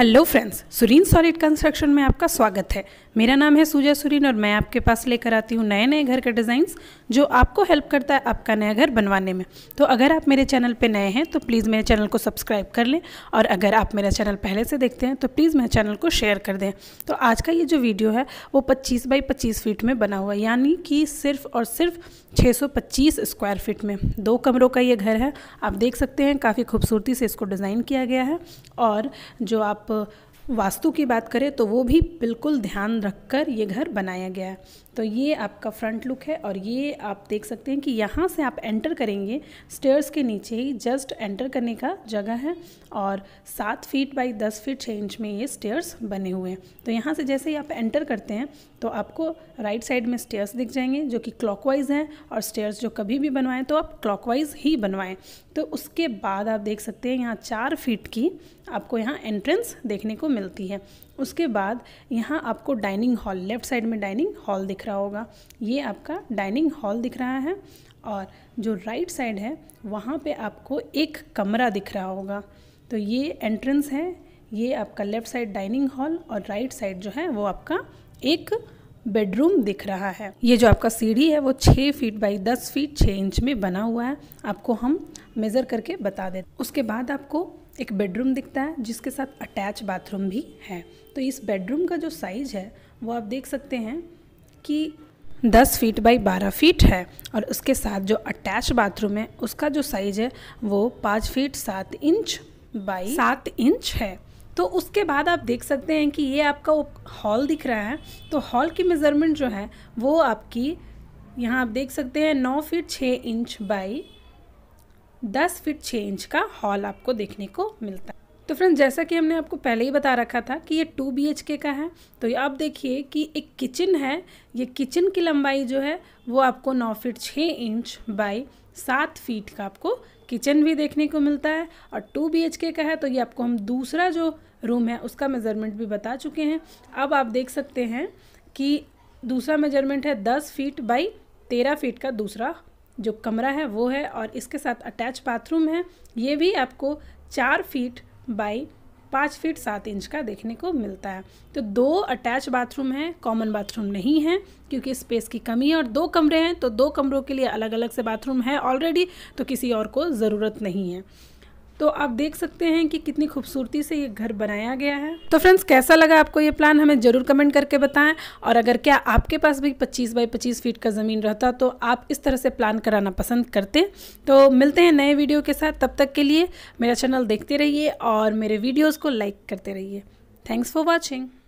hello friends Sureen solid construction में आपका स्वागत है मेरा नाम है सूजा सुरीन और मैं आपके पास लेकर आती हूँ नए नए घर के डिज़ाइंस जो आपको हेल्प करता है आपका नया घर बनवाने में तो अगर आप मेरे चैनल पे नए हैं तो प्लीज़ मेरे चैनल को सब्सक्राइब कर लें और अगर आप मेरा चैनल पहले से देखते हैं तो प्लीज़ मेरे चैनल को शेयर कर दें तो आज का ये जो वीडियो है वो पच्चीस बाई पच्चीस फीट में बना हुआ है यानी कि सिर्फ और सिर्फ छः स्क्वायर फीट में दो कमरों का ये घर है आप देख सकते हैं काफ़ी खूबसूरती से इसको डिज़ाइन किया गया है और जो आप up वास्तु की बात करें तो वो भी बिल्कुल ध्यान रखकर ये घर बनाया गया है तो ये आपका फ्रंट लुक है और ये आप देख सकते हैं कि यहाँ से आप एंटर करेंगे स्टेयर्स के नीचे ही जस्ट एंटर करने का जगह है और सात फीट बाई दस फीट छः इंच में ये स्टेयर्स बने हुए हैं तो यहाँ से जैसे ही आप एंटर करते हैं तो आपको राइट साइड में स्टेयर्स दिख जाएंगे जो कि क्लॉकवाइज हैं और स्टेयर्स जो कभी भी बनवाएं तो आप क्लॉकवाइज ही बनवाएं तो उसके बाद आप देख सकते हैं यहाँ चार फीट की आपको यहाँ एंट्रेंस देखने को मिलती है उसके बाद यहाँ आपको डाइनिंग हॉल लेफ़्ट साइड में डाइनिंग हॉल दिख रहा होगा ये आपका डाइनिंग हॉल दिख रहा है और जो राइट right साइड है वहाँ पे आपको एक कमरा दिख रहा होगा तो ये एंट्रेंस है ये आपका लेफ़्ट साइड डाइनिंग हॉल और राइट right साइड जो है वो आपका एक बेडरूम दिख रहा है ये जो आपका सीढ़ी है वो छः फीट बाई दस फीट छः इंच में बना हुआ है आपको हम मेज़र करके बता दें उसके बाद आपको एक बेडरूम दिखता है जिसके साथ अटैच बाथरूम भी है तो इस बेडरूम का जो साइज़ है वो आप देख सकते हैं कि दस फीट बाई बारह फीट है और उसके साथ जो अटैच बाथरूम है उसका जो साइज़ है वो पाँच फीट सात इंच बाई सात इंच है तो उसके बाद आप देख सकते हैं कि ये आपका हॉल दिख रहा है तो हॉल की मेज़रमेंट जो है वो आपकी यहाँ आप देख सकते हैं नौ फीट छः इंच बाई 10 फीट छः इंच का हॉल आपको देखने को मिलता है तो फ्रेंड्स जैसा कि हमने आपको पहले ही बता रखा था कि ये टू बी एच के का है तो आप देखिए कि एक किचन है ये किचन की लंबाई जो है वो आपको नौ फीट छः इंच बाई सात फीट का आपको किचन भी देखने को मिलता है और टू बी एच के का है तो ये आपको हम दूसरा जो रूम है उसका मेज़रमेंट भी बता चुके हैं अब आप देख सकते हैं कि दूसरा मेजरमेंट है दस फीट बाई तेरह फीट का दूसरा जो कमरा है वो है और इसके साथ अटैच बाथरूम है ये भी आपको चार फीट बाई पाँच फीट सात इंच का देखने को मिलता है तो दो अटैच बाथरूम है कॉमन बाथरूम नहीं है क्योंकि स्पेस की कमी है और दो कमरे हैं तो दो कमरों के लिए अलग अलग से बाथरूम है ऑलरेडी तो किसी और को ज़रूरत नहीं है तो आप देख सकते हैं कि कितनी खूबसूरती से ये घर बनाया गया है तो फ्रेंड्स कैसा लगा आपको ये प्लान हमें ज़रूर कमेंट करके बताएं और अगर क्या आपके पास भी 25 बाई 25 फीट का ज़मीन रहता तो आप इस तरह से प्लान कराना पसंद करते तो मिलते हैं नए वीडियो के साथ तब तक के लिए मेरा चैनल देखते रहिए और मेरे वीडियोज़ को लाइक करते रहिए थैंक्स फॉर वॉचिंग